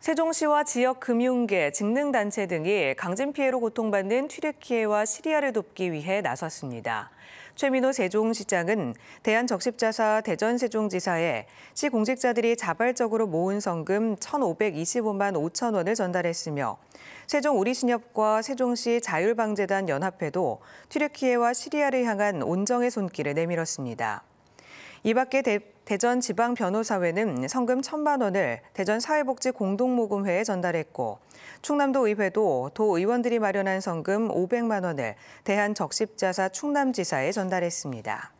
세종시와 지역 금융계, 직능단체 등이 강진 피해로 고통받는 튀르키예와 시리아를 돕기 위해 나섰습니다. 최민호 세종시장은 대한적십자사 대전세종지사에 시 공직자들이 자발적으로 모은 성금 1,525만 5천 원을 전달했으며 세종우리신협과 세종시 자율방재단 연합회도 튀르키예와 시리아를 향한 온정의 손길을 내밀었습니다. 이 밖에 대, 대전 지방 변호사회는 성금 천만 원을 대전 사회복지 공동모금회에 전달했고 충남도 의회도 도 의원들이 마련한 성금 500만 원을 대한적십자사 충남지사에 전달했습니다.